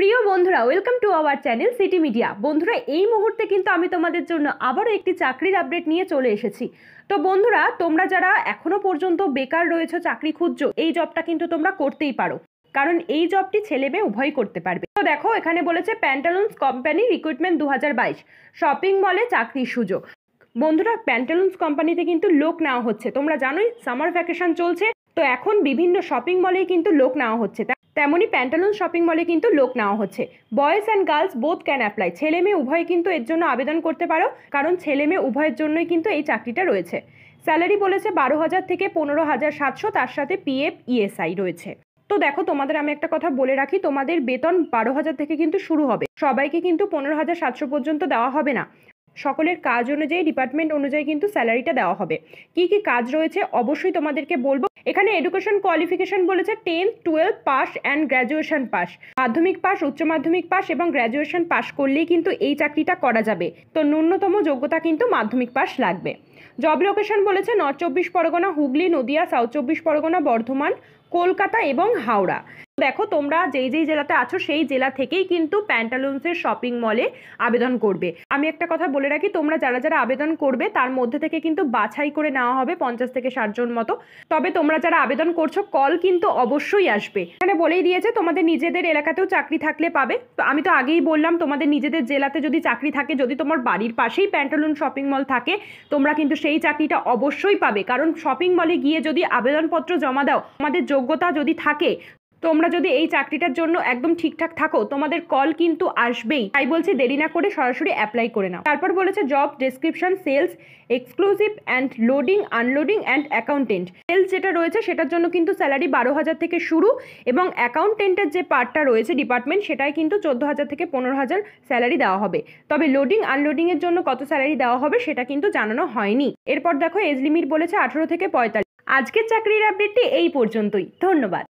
প্রিয় বন্ধুরা welcome to our channel City Media বন্ধুরা এই মুহূর্তে কিন্তু আমি তোমাদের জন্য আবারও একটি চাকরির আপডেট নিয়ে চলে এসেছি তো বন্ধুরা তোমরা যারা এখনও পর্যন্ত বেকার রয়েছে চাকরি খুঁজছো এই জবটা কিন্তু তোমরা করতেই পারো কারণ এই জবটি ছেলে মেয়ে উভয়ই করতে পারবে তো দেখো এখানে বলেছে প্যান্টালুন্স কোম্পানি রিক্রুটমেন্ট দু শপিং মলে চাকরির সুযোগ বন্ধুরা প্যান্টালুন্স কোম্পানিতে কিন্তু লোক নেওয়া হচ্ছে তোমরা জানোই সামার ভ্যাকেশন চলছে তো এখন বিভিন্ন শপিং মলেই কিন্তু লোক নেওয়া হচ্ছে তেমনই প্যান্টালুন শপিং মলে কিন্তু লোক নেওয়া হচ্ছে boys and girls both can apply ছেলে মেয়ে উভয় কিন্তু এর জন্য আবেদন করতে পারো কারণ ছেলে মেয়ে উভয়ের জন্যই কিন্তু এই চাকরিটা রয়েছে স্যালারি বলেছে বারো হাজার থেকে পনেরো হাজার সাতশো তার সাথে পিএফ ইএসআই রয়েছে তো দেখো তোমাদের আমি একটা কথা বলে রাখি তোমাদের বেতন বারো হাজার থেকে কিন্তু শুরু হবে সবাইকে কিন্তু পনেরো হাজার সাতশো পর্যন্ত দেওয়া হবে না সকলের কাজ অনুযায়ী ডিপার্টমেন্ট অনুযায়ী কিন্তু স্যালারিটা দেওয়া হবে কি কি কাজ রয়েছে অবশ্যই তোমাদেরকে বলবো এখানে এডুকেশন কোয়ালিফিকেশন বলেছে tenth twelve pass and graduation pass মাধ্যমিক পাস উচ্চ মাধ্যমিক পাস এবং গ্র্যাজুয়েশন পাস করলেই কিন্তু এই চাকরিটা করা যাবে তো ন্যূনতম যোগ্যতা কিন্তু মাধ্যমিক পাস লাগবে জব লোকেশন বলেছে নর্থ চব্বিশ পরগনা হুগলি নদিয়া সাউথ চব্বিশ পরগনা বর্ধমান কলকাতা এবং হাওড়া দেখো তোমরা যেই যেই জেলাতে আছো সেই জেলা থেকেই কিন্তু প্যান্টালুন্সের শপিং মলে আবেদন করবে আমি একটা কথা বলে রাখি তোমরা যারা যারা আবেদন করবে তার মধ্যে থেকে কিন্তু বাছাই করে নেওয়া হবে পঞ্চাশ থেকে ষাটজন মতো তবে তোমরা যারা আবেদন করছো কল কিন্তু অবশ্যই আসবে এখানে বলেই দিয়েছে তোমাদের নিজেদের এলাকাতেও চাকরি থাকলে পাবে তো আমি তো আগেই বললাম তোমাদের নিজেদের জেলাতে যদি চাকরি থাকে যদি তোমার বাড়ির পাশেই প্যান্টালুন শপিং মল থাকে তোমরা কিন্তু কিন্তু সেই চাকরিটা অবশ্যই পাবে কারণ শপিং মলে গিয়ে যদি আবেদনপত্র জমা দাও আমাদের যোগ্যতা যদি থাকে তোমরা যদি এই চাকরিটার জন্য একদম ঠিকঠাক থাকো তোমাদের কল কিন্তু আসবেই তাই বলছে দেরি না করে সরাসরি অ্যাপ্লাই করে নাও তারপর বলেছে job description sales exclusive and loading unloading and accountant sales যেটা রয়েছে সেটার জন্য কিন্তু স্যালারি বারো হাজার থেকে শুরু এবং অ্যাকাউন্টেন্টের যে পার্টটা রয়েছে ডিপার্টমেন্ট সেটাই কিন্তু চোদ্দো হাজার থেকে পনেরো হাজার স্যালারি দেওয়া হবে তবে লোডিং আনলোডিংয়ের জন্য কত স্যালারি দেওয়া হবে সেটা কিন্তু জানানো হয়নি এরপর দেখো এজ লিমিট বলেছে আঠেরো থেকে পঁয়তাল্লিশ আজকের চাকরির আপডেটটি এই পর্যন্তই ধন্যবাদ